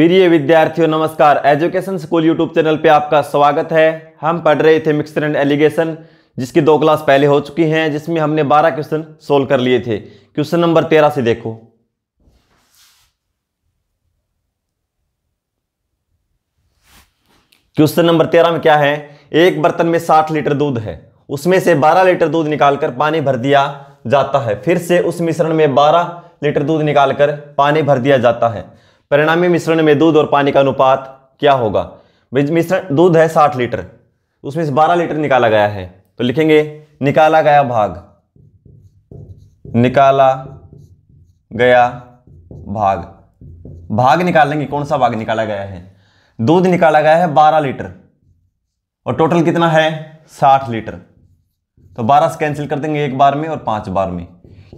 प्रिय विद्यार्थियों नमस्कार एजुकेशन स्कूल यूट्यूब चैनल पे आपका स्वागत है हम पढ़ रहे थे मिक्सर एंड एलिगेशन जिसकी दो क्लास पहले हो चुकी हैं जिसमें हमने 12 क्वेश्चन सोल्व कर लिए थे क्वेश्चन नंबर 13 से देखो क्वेश्चन नंबर 13 में क्या है एक बर्तन में 60 लीटर दूध है उसमें से 12 लीटर दूध निकालकर पानी भर दिया जाता है फिर से उस मिश्रण में बारह लीटर दूध निकालकर पानी भर दिया जाता है परिणामी मिश्रण में दूध और पानी का अनुपात क्या होगा मिश्रण दूध है साठ लीटर उसमें से बारह लीटर निकाला गया है तो लिखेंगे निकाला गया भाग निकाला गया भाग भाग निकाल लेंगे कौन सा भाग निकाला गया है दूध निकाला गया है बारह लीटर और टोटल कितना है साठ लीटर तो बारह से कैंसिल कर देंगे एक बार में और पांच बार में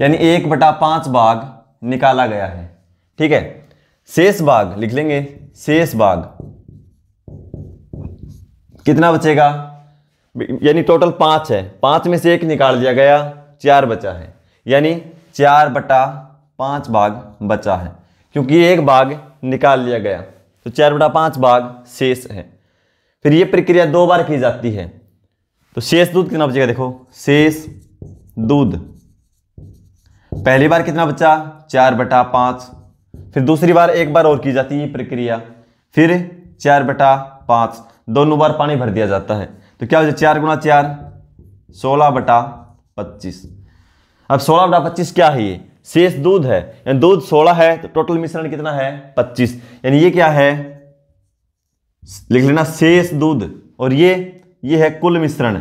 यानी एक बटा पांच भाग निकाला गया है ठीक है शेष भाग लिख लेंगे शेष भाग कितना बचेगा यानी टोटल पांच है पांच में से एक निकाल दिया गया चार बचा है यानी चार बटा पांच भाग बचा है क्योंकि एक भाग निकाल लिया गया तो चार बटा पांच भाग शेष है फिर यह प्रक्रिया दो बार की जाती है तो शेष दूध कितना बचेगा देखो शेष दूध पहली बार कितना बचा चार बटा पांच फिर दूसरी बार एक बार और की जाती है प्रक्रिया फिर चार बटा पाँच दोनों बार पानी भर दिया जाता है तो क्या हो जाए चार गुना चार सोलह बटा पच्चीस अब सोलह बटा पच्चीस क्या है ये शेष दूध है यानी दूध सोलह है तो टोटल मिश्रण कितना है पच्चीस यानी ये क्या है लिख लेना शेष दूध और ये ये है कुल मिश्रण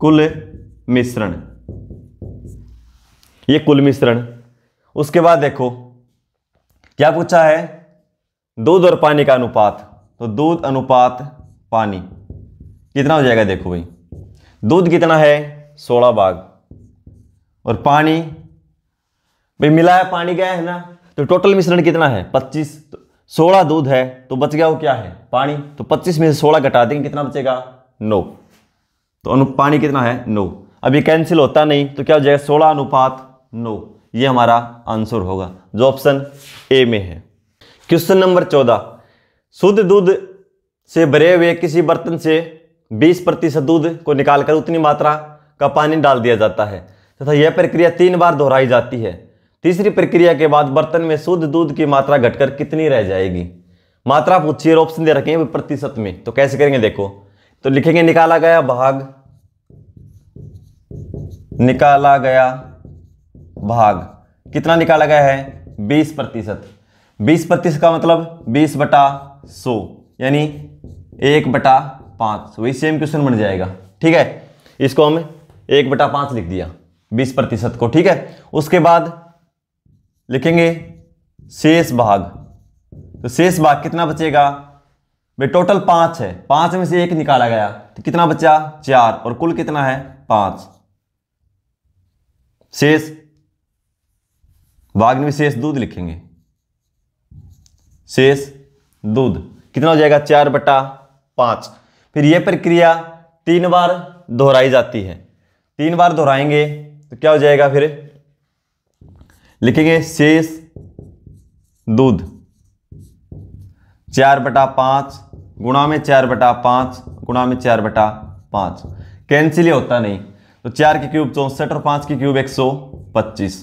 कुल मिश्रण ये कुल मिश्रण उसके बाद देखो क्या पूछा है दूध और पानी का अनुपात तो दूध अनुपात पानी कितना हो जाएगा देखो भाई दूध कितना है सोलह भाग और पानी भाई मिला है पानी क्या है ना तो टोटल मिश्रण कितना है पच्चीस तो सोलह दूध है तो बच गया वो क्या है पानी तो पच्चीस में से सोलह घटा देंगे कितना बचेगा नौ तो अनु पानी कितना है नौ अभी कैंसिल होता नहीं तो क्या हो जाएगा सोलह अनुपात नौ ये हमारा आंसर होगा जो ऑप्शन ए में है क्वेश्चन नंबर चौदह शुद्ध दूध से भरे हुए किसी बर्तन से 20 प्रतिशत दूध को निकालकर उतनी मात्रा का पानी डाल दिया जाता है तथा यह प्रक्रिया तीन बार दोहराई जाती है तीसरी प्रक्रिया के बाद बर्तन में शुद्ध दूध की मात्रा घटकर कितनी रह जाएगी मात्रा पूछिए और ऑप्शन दे रखे हैं प्रतिशत में तो कैसे करेंगे देखो तो लिखेंगे निकाला गया भाग निकाला गया भाग कितना निकाला गया है बीस प्रतिशत बीस प्रतिशत का मतलब बीस बटा सो यानी एक बटा पाँच वही सेम क्वेश्चन बन जाएगा ठीक है इसको हम एक बटा पाँच लिख दिया बीस प्रतिशत को ठीक है उसके बाद लिखेंगे शेष भाग तो शेष भाग कितना बचेगा भाई टोटल पाँच है पाँच में से एक निकाला गया तो कितना बचा चार और कुल कितना है पाँच शेष वाग्न में शेष दूध लिखेंगे शेष दूध कितना हो जाएगा चार बटा पांच फिर यह प्रक्रिया तीन बार दोहराई जाती है तीन बार दोहराएंगे तो क्या हो जाएगा फिर लिखेंगे शेष दूध चार बटा पांच गुणा में चार बटा पांच गुणा में चार बटा पांच कैंसिल ही होता नहीं तो चार की क्यूब चौंसठ और पांच की क्यूब एक सौ पच्चीस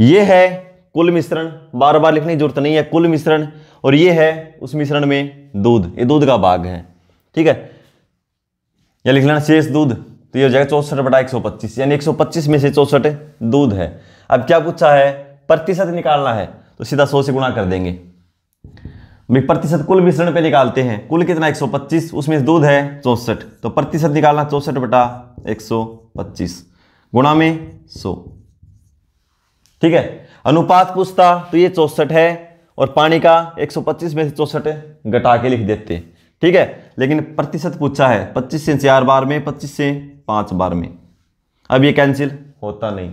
ये है कुल मिश्रण बार बार लिखने की जरूरत नहीं है कुल मिश्रण और ये है उस मिश्रण में दूध ये दूध का भाग है ठीक है या लिख लेना शेष दूध तो ये हो जाएगा चौसठ बटा एक सौ पच्चीस यानी एक सौ पच्चीस में से चौसठ दूध है अब क्या पूछा है प्रतिशत निकालना है तो सीधा सौ से गुणा कर देंगे प्रतिशत कुल मिश्रण पे निकालते हैं कुल कितना 125 उसमें दूध है चौसठ तो प्रतिशत निकालना चौसठ बटा पच्चीस गुणा में सौ ठीक है अनुपात पूछता तो ये चौसठ है और पानी का 125 में से चौसठ घटा के लिख देते ठीक है लेकिन प्रतिशत पूछा है 25 से चार बार में 25 से पांच बार में अब ये कैंसिल होता नहीं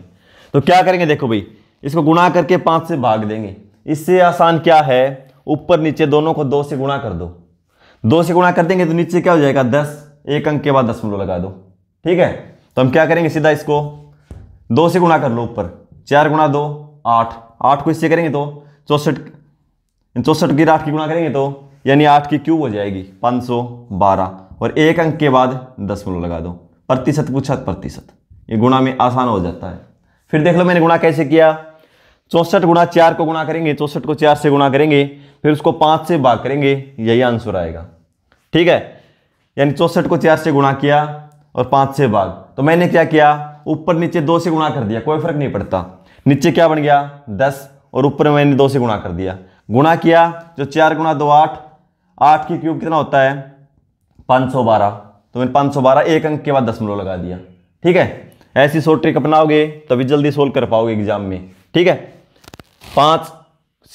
तो क्या करेंगे देखो भाई इसको गुणा करके पांच से भाग देंगे इससे आसान क्या है ऊपर नीचे दोनों को दो से गुणा कर दो दो से गुणा कर देंगे तो नीचे क्या हो जाएगा दस एक अंक के बाद दस लगा दो ठीक है तो हम क्या करेंगे सीधा इसको दो से गुणा कर लो ऊपर चार गुणा दो आठ आठ को इससे करेंगे तो चौसठ चौसठ की आठ की गुणा करेंगे तो यानी आठ की क्यूब हो जाएगी पाँच सौ बारह और एक अंक के बाद दस दसमलव लगा दो प्रतिशत पूछा तो प्रतिशत ये गुणा में आसान हो जाता है फिर देख लो मैंने गुणा कैसे किया चौसठ गुणा चार को गुणा करेंगे चौसठ को चार से गुणा करेंगे फिर उसको पाँच से भाग करेंगे यही आंसर आएगा ठीक है यानी चौसठ को चार से गुणा किया और पाँच से भाग तो मैंने क्या किया ऊपर नीचे दो से गुणा कर दिया कोई फर्क नहीं पड़ता नीचे क्या बन गया दस और ऊपर मैंने दो से गुणा कर दिया गुणा किया जो चार गुणा दो आठ आठ की क्यूब कितना होता है पाँच सौ बारह तो मैंने पाँच सौ बारह एक अंक के बाद दसमलव लगा दिया ठीक है ऐसी शॉर्ट ट्रिक अपनाओगे तभी जल्दी सोल्व कर पाओगे एग्जाम में ठीक है पाँच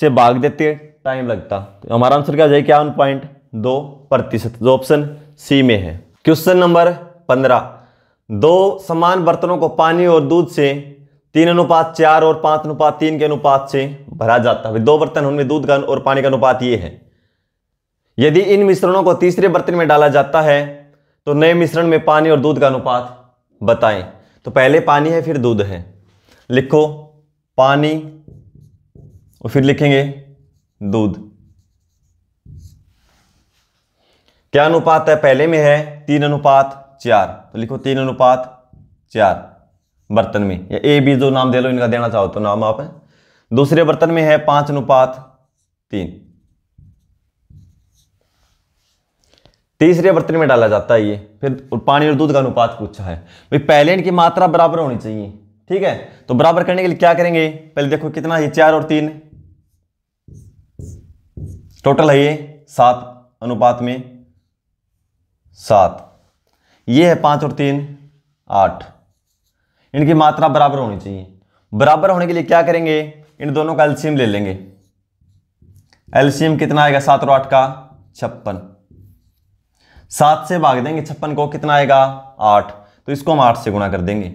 से भाग देते टाइम लगता तो हमारा आंसर क्या हो जाए क्या पॉइंट दो प्रतिशत जो ऑप्शन सी में है क्वेश्चन नंबर पंद्रह दो समान बर्तनों को पानी और दूध से तीन अनुपात चार और पांच अनुपात तीन के अनुपात से भरा जाता है दो बर्तन उनमें दूध का और पानी का अनुपात ये है यदि इन मिश्रणों को तीसरे बर्तन में डाला जाता है तो नए मिश्रण में पानी और दूध का अनुपात बताएं तो पहले पानी है फिर दूध है लिखो पानी और फिर लिखेंगे दूध क्या अनुपात है पहले में है तीन अनुपात चार तो लिखो तीन अनुपात चार बर्तन में या ए बी जो नाम दे लो इनका देना चाहो तो नाम आप दूसरे बर्तन में है पांच अनुपात तीन तीसरे बर्तन में डाला जाता है ये फिर पानी और दूध का अनुपात पूछा है भाई पहले इनकी मात्रा बराबर होनी चाहिए ठीक है तो बराबर करने के लिए क्या करेंगे पहले देखो कितना ये चार और तीन टोटल है ये सात अनुपात में सात ये है पाँच और तीन आठ इनकी मात्रा बराबर होनी चाहिए बराबर होने के लिए क्या करेंगे इन दोनों का एल्शियम ले लेंगे एल्शियम कितना आएगा सात और आठ का छप्पन सात से भाग देंगे छप्पन को कितना आएगा आठ तो इसको हम आठ से गुणा कर देंगे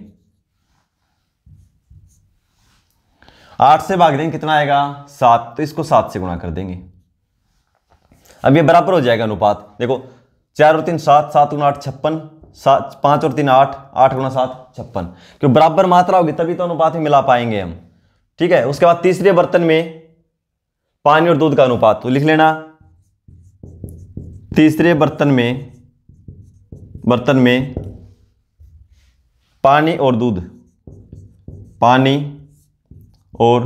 आठ से भाग देंगे कितना आएगा सात तो इसको सात से गुणा कर देंगे अब ये बराबर हो जाएगा अनुपात देखो चार और तीन सात सात गुना आठ छप्पन सात पाँच और तीन आठ आठ गुना सात छप्पन क्योंकि बराबर मात्रा होगी तभी तो अनुपात में मिला पाएंगे हम ठीक है उसके बाद तीसरे बर्तन में पानी और दूध का अनुपात तो लिख लेना तीसरे बर्तन में बर्तन में पानी और दूध पानी और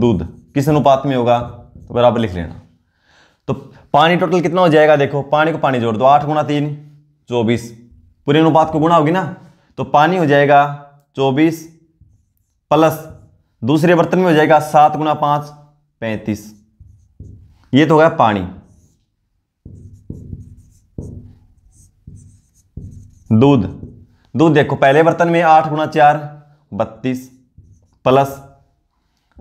दूध किस अनुपात में होगा तो बराबर लिख लेना तो पानी टोटल कितना हो जाएगा देखो पानी को पानी जोड़ दो आठ गुना तीन चौबीस पूरे अनुपात को गुणा होगी ना तो पानी हो जाएगा चौबीस प्लस दूसरे बर्तन में हो जाएगा सात गुना पांच पैंतीस ये तो हो गया पानी दूध दूध देखो पहले बर्तन में आठ गुना चार बत्तीस प्लस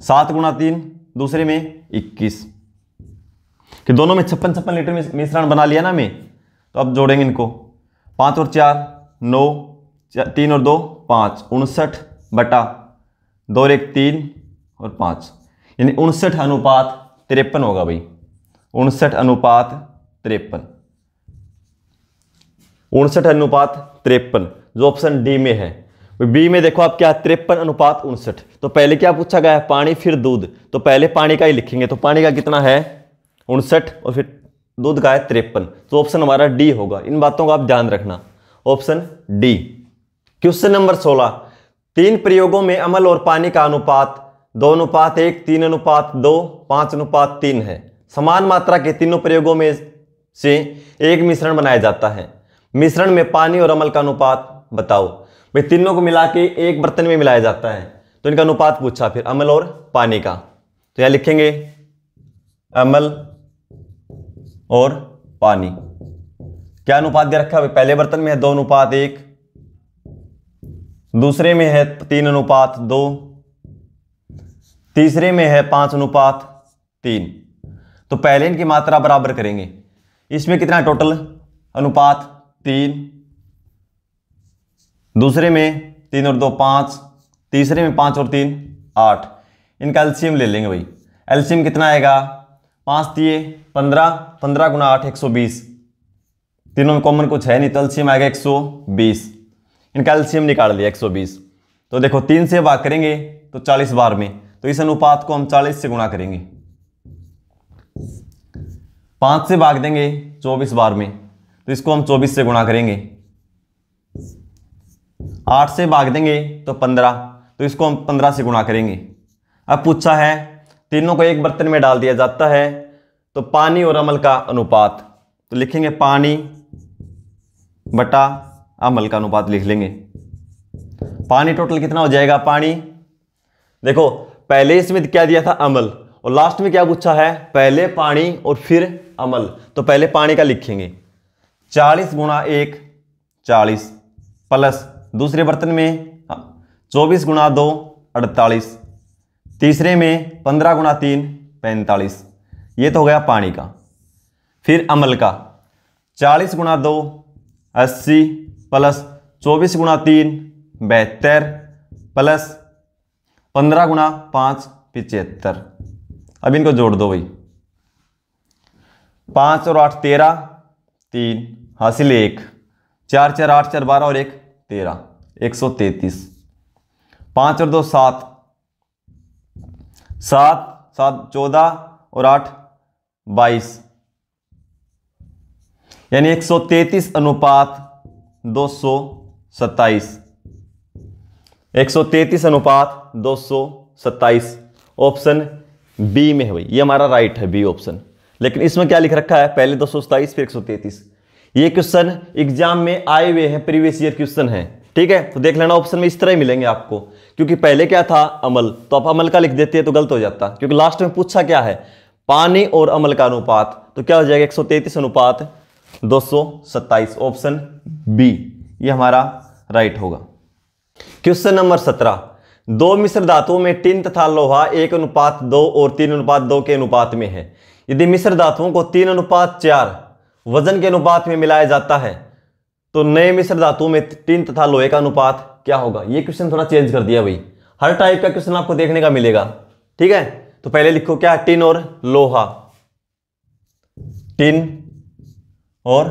सात गुना तीन दूसरे में इक्कीस कि दोनों में छप्पन छप्पन लीटर मिश्रण बना लिया ना मैं तो अब जोड़ेंगे इनको पाँच और चार नौ तीन और दो पाँच उनसठ बटा दो और एक तीन और पाँच यानी उनसठ अनुपात तिरपन होगा भाई उनसठ अनुपात तिरपन उनसठ अनुपात तिरपन जो ऑप्शन डी में है बी में देखो आप क्या तिरपन अनुपात उनसठ तो पहले क्या पूछा गया है पानी फिर दूध तो पहले पानी का ही लिखेंगे तो पानी का कितना है उनसठ और फिर दूध गाय तिरपन तो ऑप्शन हमारा डी होगा इन बातों का आप ध्यान रखना ऑप्शन डी क्वेश्चन नंबर सोलह तीन प्रयोगों में अमल और पानी का अनुपात दो अनुपात एक तीन अनुपात दो पांच अनुपात तीन है समान मात्रा के तीनों प्रयोगों में से एक मिश्रण बनाया जाता है मिश्रण में पानी और अमल का अनुपात बताओ भाई तीनों को मिला के एक बर्तन में मिलाया जाता है तो इनका अनुपात पूछा फिर अमल और पानी का तो यहाँ लिखेंगे अमल और पानी क्या अनुपात दे रखा है पहले बर्तन में है दो अनुपात एक दूसरे में है तीन अनुपात दो तीसरे में है पांच अनुपात तीन तो पहले इनकी मात्रा बराबर करेंगे इसमें कितना टोटल अनुपात तीन दूसरे में तीन और दो पाँच तीसरे में पाँच और तीन आठ इनका एल्शियम ले लेंगे भाई एल्शियम कितना आएगा पाँच दिए पंद्रह पंद्रह गुना आठ एक सौ बीस तीनों में कॉमन कुछ है नहीं तो एल्शियम आएगा एक सौ बीस इनका एल्शियम निकाल लिया एक सौ बीस तो देखो तीन से भाग करेंगे तो चालीस बार में तो इस अनुपात को हम चालीस से गुणा करेंगे पाँच से भाग देंगे चौबीस बार में तो इसको हम चौबीस से गुणा करेंगे आठ से भाग देंगे तो पंद्रह तो इसको हम पंद्रह से गुणा करेंगे अब पूछा है तीनों को एक बर्तन में डाल दिया जाता है तो पानी और अमल का अनुपात तो लिखेंगे पानी बटा अमल का अनुपात लिख लेंगे पानी टोटल कितना हो जाएगा पानी देखो पहले इसमें क्या दिया था अमल और लास्ट में क्या पूछा है पहले पानी और फिर अमल तो पहले पानी का लिखेंगे चालीस गुणा एक चालीस प्लस दूसरे बर्तन में हाँ, चौबीस गुणा दो अड़तालीस तीसरे में पंद्रह गुणा तीन पैंतालीस ये तो हो गया पानी का फिर अमल का चालीस गुणा दो अस्सी प्लस चौबीस गुणा तीन बहत्तर प्लस पंद्रह गुणा पाँच पिचहत्तर अब इनको जोड़ दो भाई पाँच और आठ तेरह तीन हासिल एक चार चार आठ चार बारह और एक तेरह एक सौ तैंतीस पाँच और दो सात सात सात चौदह और आठ बाईस यानी एक सौ तैतीस अनुपात दो सौ सत्ताईस एक सौ तैतीस अनुपात दो सौ सत्ताईस ऑप्शन बी में है भाई ये हमारा राइट है बी ऑप्शन लेकिन इसमें क्या लिख रखा है पहले दो सौ सत्ताईस फिर एक सौ तैतीस ये क्वेश्चन एग्जाम में आए हुए हैं प्रीवियस ईयर क्वेश्चन है ठीक है तो देख लेना ऑप्शन में इस तरह ही मिलेंगे आपको क्योंकि पहले क्या था अमल तो आप अमल का लिख देते हैं तो गलत हो जाता क्योंकि लास्ट में पूछा क्या है पानी और अमल का अनुपात तो क्या हो जाएगा एक अनुपात दो ऑप्शन बी ये हमारा राइट होगा क्वेश्चन नंबर सत्रह दो मिश्र धातुओं में टिन तथा लोहा एक अनुपात दो और तीन अनुपात दो के अनुपात में है यदि मिश्र धातुओं को तीन अनुपात चार वजन के अनुपात में मिलाया जाता है तो नए मिश्र धातु में टिन तथा लोहे का अनुपात क्या होगा ये क्वेश्चन थोड़ा चेंज कर दिया भाई हर टाइप का क्वेश्चन आपको देखने का मिलेगा ठीक है तो पहले लिखो क्या टिन और लोहा टिन और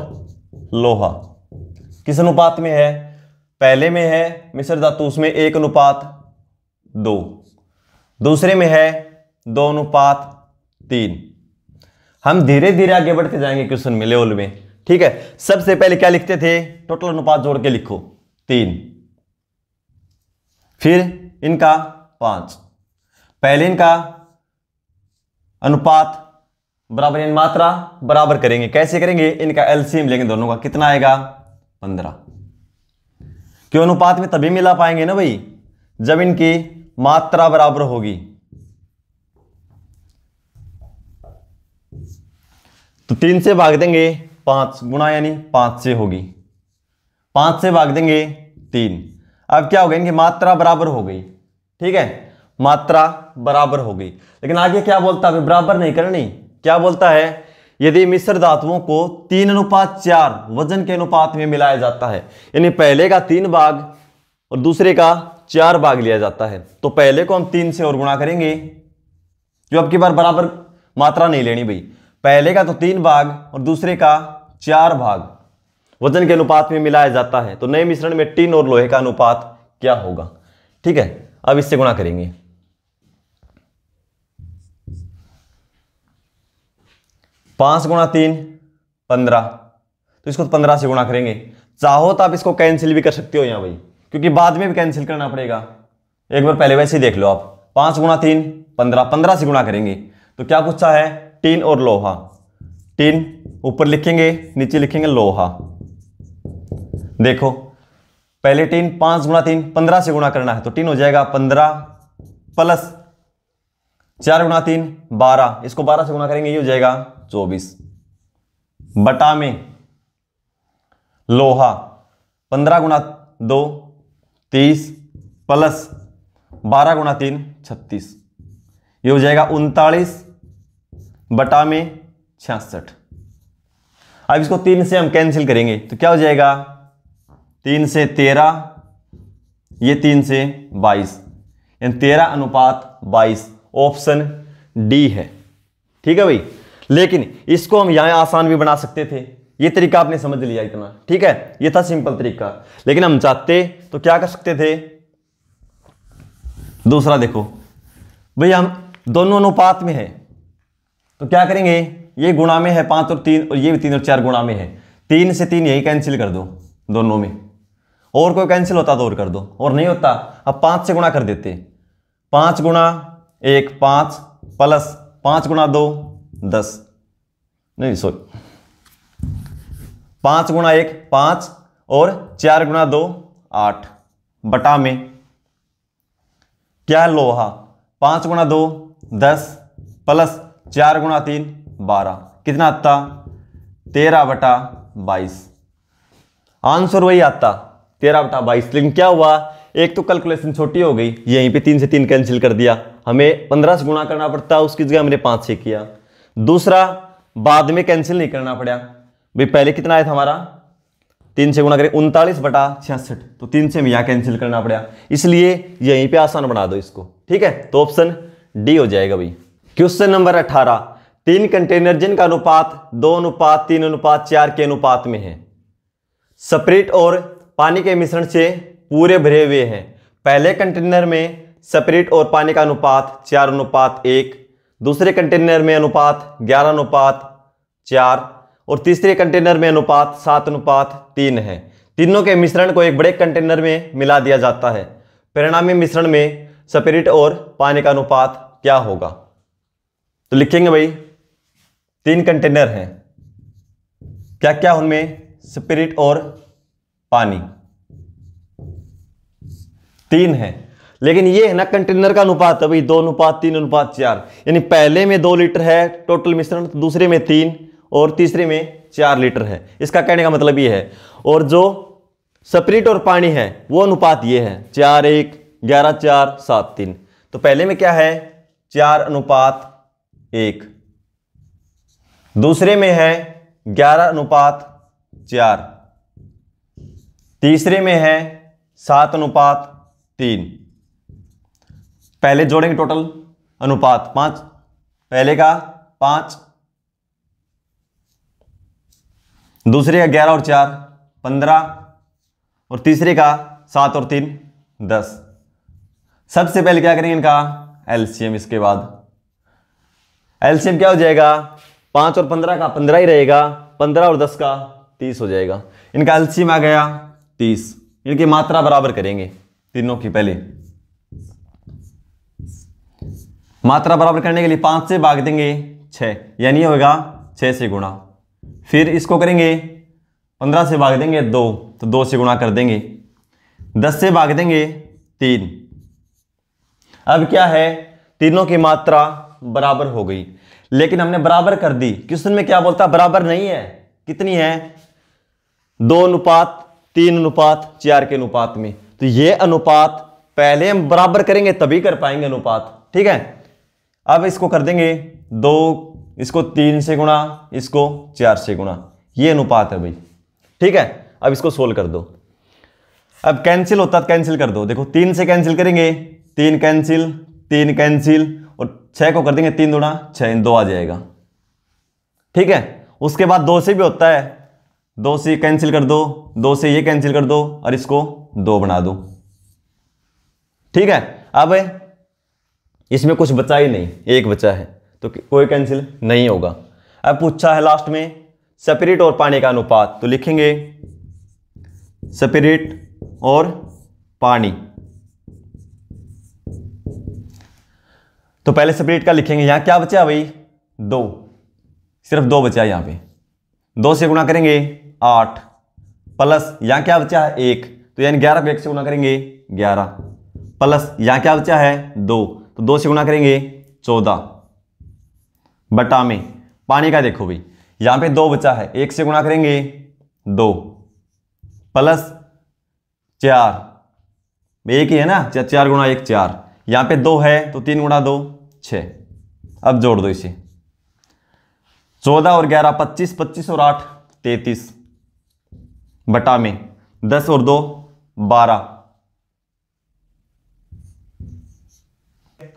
लोहा किस अनुपात में है पहले में है मिश्र धातु उसमें एक अनुपात दो दूसरे में है दो अनुपात तीन हम धीरे धीरे आगे बढ़ते जाएंगे क्वेश्चन में लेवल में ठीक है सबसे पहले क्या लिखते थे टोटल अनुपात जोड़ के लिखो तीन फिर इनका पांच पहले इनका अनुपात बराबर इन मात्रा बराबर करेंगे कैसे करेंगे इनका एलसीएम लेंगे दोनों का कितना आएगा पंद्रह क्यों अनुपात में तभी मिला पाएंगे ना भाई जब इनकी मात्रा बराबर होगी तो तीन से भाग देंगे पाँच गुणा यानी पाँच से होगी पाँच से भाग देंगे तीन अब क्या हो गया इनकी मात्रा बराबर हो गई ठीक है मात्रा बराबर हो गई लेकिन आगे क्या बोलता है बराबर नहीं करनी क्या बोलता है यदि मिश्र धातुओं को तीन अनुपात चार वजन के अनुपात में मिलाया जाता है यानी पहले का तीन भाग और दूसरे का चार भाग लिया जाता है तो पहले को हम तीन से और गुणा करेंगे जो अब की बार बराबर मात्रा नहीं लेनी भाई पहले का तो तीन भाग और दूसरे का चार भाग वजन के अनुपात में मिलाया जाता है तो नए मिश्रण में टिन और लोहे का अनुपात क्या होगा ठीक है अब इससे गुणा करेंगे पांच गुणा तीन पंद्रह तो इसको पंद्रह से गुणा करेंगे चाहो तो आप इसको कैंसिल भी कर सकते हो यहां भाई क्योंकि बाद में भी कैंसिल करना पड़ेगा एक बार पहले वैसे ही देख लो आप पांच गुणा तीन पंद्रह पंद्रह से गुणा करेंगे तो क्या पूछा है टीन और लोहा टिन ऊपर लिखेंगे नीचे लिखेंगे लोहा देखो पहले टीन पांच गुणा तीन पंद्रह से गुणा करना है तो टीन हो जाएगा पंद्रह प्लस चार गुणा तीन बारह इसको बारह से गुणा करेंगे ये हो जाएगा चौबीस बटा में लोहा पंद्रह गुणा दो तीस प्लस बारह गुणा तीन छत्तीस ये हो जाएगा उनतालीस बटा में छियासठ अब इसको तीन से हम कैंसिल करेंगे तो क्या हो जाएगा तीन से तेरह ये तीन से बाईस यानी तेरह अनुपात बाईस ऑप्शन डी है ठीक है भाई लेकिन इसको हम यहां आसान भी बना सकते थे ये तरीका आपने समझ लिया इतना ठीक है ये था सिंपल तरीका लेकिन हम चाहते तो क्या कर सकते थे दूसरा देखो भाई हम दोनों अनुपात में है तो क्या करेंगे ये गुणा में है पांच और तीन और ये भी तीन और चार गुणा में है तीन से तीन यही कैंसिल कर दो दोनों में और कोई कैंसिल होता तो और कर दो और नहीं होता अब पांच से गुणा कर देते पांच गुणा एक पांच प्लस पांच गुणा दो दस नहीं सॉरी पांच गुणा एक पांच और चार गुणा दो आठ बटा में क्या लोहा पांच गुणा दो दस प्लस चार गुणा तीन बारह कितना आता तेरह बटा बाईस आंसर वही आता तेरह बटा बाईस लेकिन क्या हुआ एक तो कैलकुलेशन छोटी हो गई यहीं पे तीन से तीन कैंसिल कर दिया हमें पंद्रह से गुणा करना पड़ता उसकी जगह हमने पाँच से किया दूसरा बाद में कैंसिल नहीं करना पड़ा भाई पहले कितना आया था हमारा तीन से गुणा करें उनतालीस बटा छियासठ तो तीन से हम यहाँ कैंसिल करना पड़ा इसलिए यहीं पे आसान बना दो इसको ठीक है तो ऑप्शन डी हो जाएगा भाई क्वेश्चन नंबर अट्ठारह तीन कंटेनर जिनका अनुपात दो अनुपात तीन अनुपात चार के अनुपात में है सपरेट और पानी के मिश्रण से पूरे भरे हुए हैं पहले कंटेनर में सपरेट और पानी का अनुपात चार अनुपात एक दूसरे कंटेनर में अनुपात ग्यारह अनुपात चार और तीसरे कंटेनर में अनुपात सात अनुपात तीन है तीनों के मिश्रण को एक बड़े कंटेनर में मिला दिया जाता है परिणामी मिश्रण में सपरेट और पानी का अनुपात क्या होगा तो लिखेंगे भाई तीन कंटेनर हैं क्या क्या उनमें स्पिरिट और पानी तीन है लेकिन ये है ना कंटेनर का अनुपात अभी दो अनुपात तीन अनुपात चार यानी पहले में दो लीटर है टोटल मिश्रण तो दूसरे में तीन और तीसरे में चार लीटर है इसका कहने का मतलब ये है और जो स्प्रिट और पानी है वो अनुपात ये है चार एक ग्यारह चार सात तीन तो पहले में क्या है चार अनुपात एक दूसरे में है ग्यारह अनुपात चार तीसरे में है सात अनुपात तीन पहले जोड़ेंगे टोटल अनुपात पांच पहले का पांच दूसरे का ग्यारह और चार पंद्रह और तीसरे का सात और तीन दस सबसे पहले क्या करेंगे इनका एलसीएम इसके बाद एलसीएम क्या हो जाएगा पांच और पंद्रह का पंद्रह ही रहेगा पंद्रह और दस का तीस हो जाएगा इनका एल्सियम आ गया तीस इनकी मात्रा बराबर करेंगे तीनों की पहले मात्रा बराबर करने के लिए पांच से भाग देंगे छः यानी होगा छह से गुणा फिर इसको करेंगे पंद्रह से भाग देंगे दो तो दो से गुणा कर देंगे दस से भाग देंगे तीन अब क्या है तीनों की मात्रा बराबर हो गई लेकिन हमने बराबर कर दी क्वेश्चन में क्या बोलता बराबर नहीं है कितनी है दो अनुपात तीन अनुपात चार के अनुपात में तो ये अनुपात पहले हम बराबर करेंगे तभी कर पाएंगे अनुपात ठीक है अब इसको कर देंगे दो इसको तीन से गुणा इसको चार से गुणा ये अनुपात है भाई ठीक है अब इसको सोल्व कर दो अब कैंसिल होता है तो कैंसिल कर दो देखो तीन से कैंसिल करेंगे तीन कैंसिल तीन कैंसिल छः को कर देंगे तीन दुना छः इन दो आ जाएगा ठीक है उसके बाद दो से भी होता है दो से कैंसिल कर दो दो से ये कैंसिल कर दो और इसको दो बना दो ठीक है अब इसमें कुछ बचा ही नहीं एक बचा है तो कोई कैंसिल नहीं होगा अब पूछा है लास्ट में सपिरिट और पानी का अनुपात तो लिखेंगे सपिरिट और पानी तो पहले सेपरेट का लिखेंगे यहां क्या बचा भाई दो सिर्फ दो बचा यहां पे दो से गुणा करेंगे आठ प्लस यहां क्या बचा है एक तो यानी ग्यारह को एक से गुणा करेंगे ग्यारह प्लस यहां क्या बचा है दो तो दो से गुणा करेंगे चौदह बटा में पानी का देखो भाई यहां पे दो बचा है एक से गुणा करेंगे दो प्लस चार एक ही है ना चार गुणा एक चार यहां पे दो है तो तीन गुणा दो छ अब जोड़ दो इसे चौदह और ग्यारह पच्चीस पच्चीस और आठ तैतीस बटा में दस और दो बारह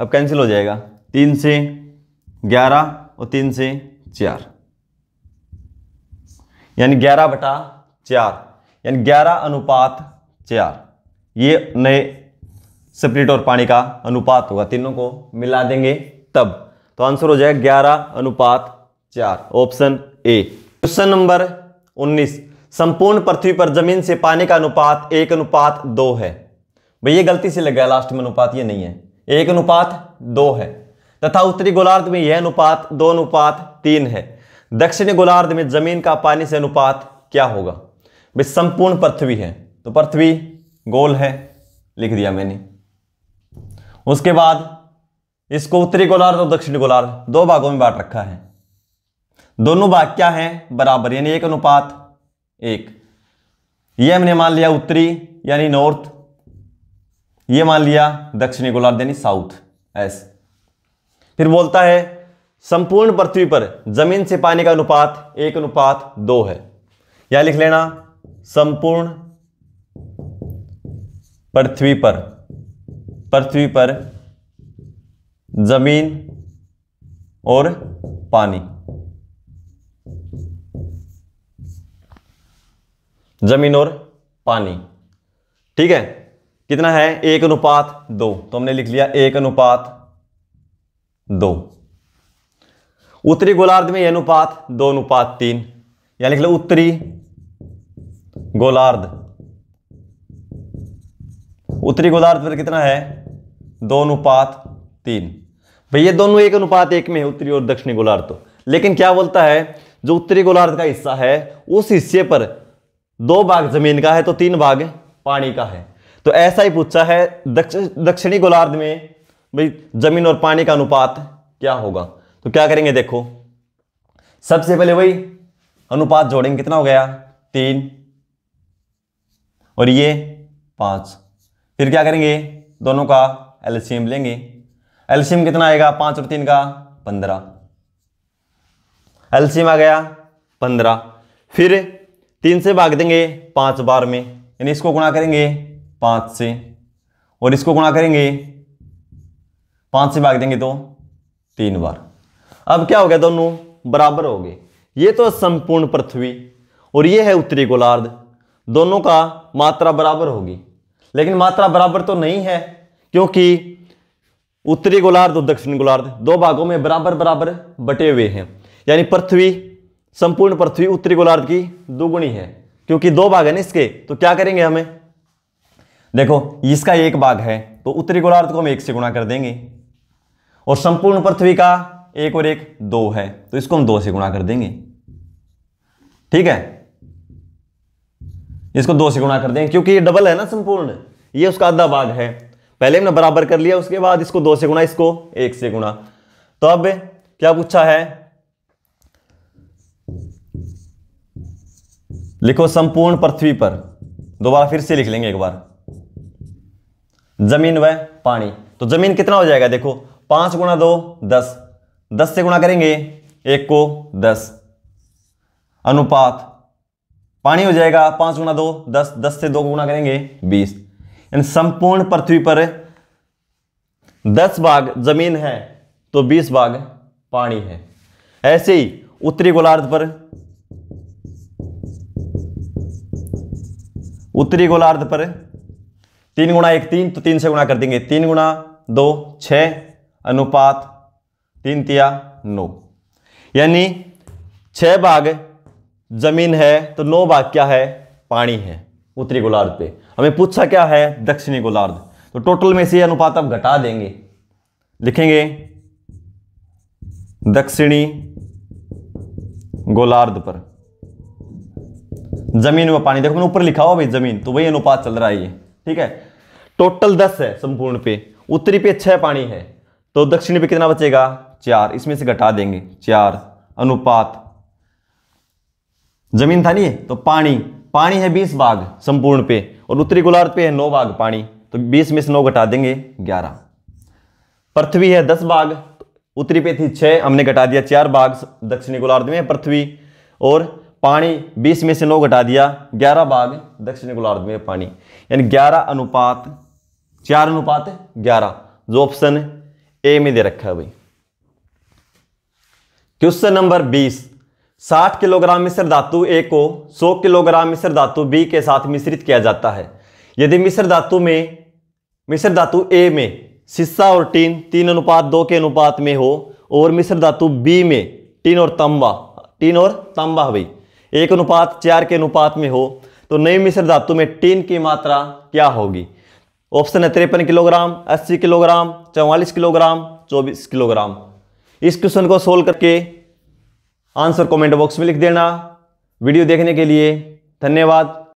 अब कैंसिल हो जाएगा तीन से ग्यारह और तीन से चार यानी ग्यारह बटा चार यानी ग्यारह अनुपात चार ये नए स्प्लिट और पानी का अनुपात होगा तीनों को मिला देंगे तब तो आंसर हो जाएगा ग्यारह अनुपात चार ऑप्शन ए क्वेश्चन नंबर उन्नीस संपूर्ण पृथ्वी पर जमीन से पानी का अनुपात एक अनुपात दो है भाई गलती से लग गया लास्ट में अनुपात ये नहीं है एक अनुपात दो है तथा उत्तरी गोलार्ध में यह अनुपात दो अनुपात तीन है दक्षिणी गोलार्ध में जमीन का पानी से अनुपात क्या होगा भाई संपूर्ण पृथ्वी है तो पृथ्वी गोल है लिख दिया मैंने उसके बाद इसको उत्तरी गोलार्ध और तो दक्षिणी गोलार्ध दो भागों में बांट रखा है दोनों भाग क्या हैं बराबर यानी एक अनुपात एक ये हमने मान लिया उत्तरी यानी नॉर्थ ये मान लिया दक्षिणी गोलार्ध यानी साउथ एस फिर बोलता है संपूर्ण पृथ्वी पर जमीन से पानी का अनुपात एक अनुपात दो है या लिख लेना संपूर्ण पृथ्वी पर पृथ्वी पर जमीन और पानी जमीन और पानी ठीक है कितना है एक अनुपात दो तो हमने लिख लिया एक अनुपात दो उत्तरी गोलार्ध में यह अनुपात दो अनुपात तीन या लिख लो उत्तरी गोलार्ध उत्तरी गोलार्ध पर कितना है दो अनुपात तीन भैया दोनों एक अनुपात एक में है उत्तरी और दक्षिणी गोलार्ध तो लेकिन क्या बोलता है जो उत्तरी गोलार्ध का हिस्सा है उस हिस्से पर दो भाग जमीन का है तो तीन भाग पानी का है तो ऐसा ही पूछा है दक्षिणी गोलार्ध में भाई जमीन और पानी का अनुपात क्या होगा तो क्या करेंगे देखो सबसे पहले वही अनुपात जोड़ेंगे कितना हो गया तीन और ये पांच फिर क्या करेंगे दोनों का एल्शियम लेंगे एल्शियम कितना आएगा पांच और तीन का पंद्रह एल्शियम आ गया पंद्रह फिर तीन से भाग देंगे पांच बार में यानी इसको गुणा करेंगे पांच से और इसको गुणा करेंगे पांच से भाग देंगे तो तीन बार अब क्या हो गया दोनों बराबर हो गए ये तो संपूर्ण पृथ्वी और ये है उत्तरी गोलार्ध दोनों का मात्रा बराबर होगी लेकिन मात्रा बराबर तो नहीं है क्योंकि उत्तरी गोलार्ध और दक्षिण गोलार्ध दो भागों में बराबर बराबर बटे हुए हैं यानी पृथ्वी संपूर्ण पृथ्वी उत्तरी गोलार्ध की दुगुणी है क्योंकि दो भाग है ना इसके तो क्या करेंगे हमें देखो इसका एक भाग है तो उत्तरी गोलार्ध को हम एक से गुणा कर देंगे और संपूर्ण पृथ्वी का एक और एक दो है तो इसको हम दो से गुणा कर देंगे ठीक है इसको दो से गुणा कर देंगे क्योंकि ये डबल है ना संपूर्ण ये उसका आधा भाग है पहले हमने बराबर कर लिया उसके बाद इसको दो से गुणा इसको एक से गुणा तो अब क्या पूछा है लिखो संपूर्ण पृथ्वी पर दोबारा फिर से लिख लेंगे एक बार जमीन व पानी तो जमीन कितना हो जाएगा देखो पांच गुणा दो दस दस से गुणा करेंगे एक को दस अनुपात पानी हो जाएगा पांच गुणा दो दस दस से दो को गुणा करेंगे बीस इन संपूर्ण पृथ्वी पर दस भाग जमीन है तो बीस भाग पानी है ऐसे ही उत्तरी गोलार्ध पर उत्तरी गोलार्ध पर तीन गुणा एक तीन तो तीन से गुणा कर देंगे तीन गुणा दो छ अनुपात तीन तिया नौ यानी छः भाग जमीन है तो नौ भाग क्या है पानी है उत्तरी गोलार्ध पे हमें पूछा क्या है दक्षिणी गोलार्ध तो टोटल में से अनुपात आप घटा देंगे लिखेंगे दक्षिणी गोलार्ध पर जमीन व पानी देखो मैंने ऊपर लिखा हुआ भाई जमीन तो वही अनुपात चल रहा है ये ठीक है टोटल दस है संपूर्ण पे उत्तरी पे छह पानी है तो दक्षिणी पे कितना बचेगा चार इसमें से घटा देंगे चार अनुपात जमीन था नहीं तो पानी पानी है बीस भाग संपूर्ण पे और उत्तरी गोलार्ध पे है नौ भाग पानी तो बीस में से नौ घटा देंगे ग्यारह पृथ्वी है दस भाग उत्तरी पे थी छः हमने घटा दिया चार भाग दक्षिणी गोलार्ध में पृथ्वी और पानी बीस में से नौ घटा दिया ग्यारह भाग दक्षिणी गोलार्ध में पानी यानी ग्यारह अनुपात चार अनुपात ग्यारह जो ऑप्शन ए में दे रखा है भाई क्वेश्चन नंबर बीस साठ किलोग्राम मिश्र धातु ए को सौ किलोग्राम मिश्र धातु बी के साथ मिश्रित किया जाता है यदि मिश्र धातु में मिश्र धातु ए में सिस्सा और टीन तीन अनुपात दो के अनुपात में हो और मिश्र धातु बी में टीन और तांबा टीन और तांबा हुई एक अनुपात चार के अनुपात में हो तो नई मिश्र धातु में टीन की मात्रा क्या होगी ऑप्शन है तिरपन किलोग्राम अस्सी किलोग्राम चौवालीस किलोग्राम चौबीस किलोग्राम इस क्वेश्चन को सोल्व करके आंसर कमेंट बॉक्स में लिख देना वीडियो देखने के लिए धन्यवाद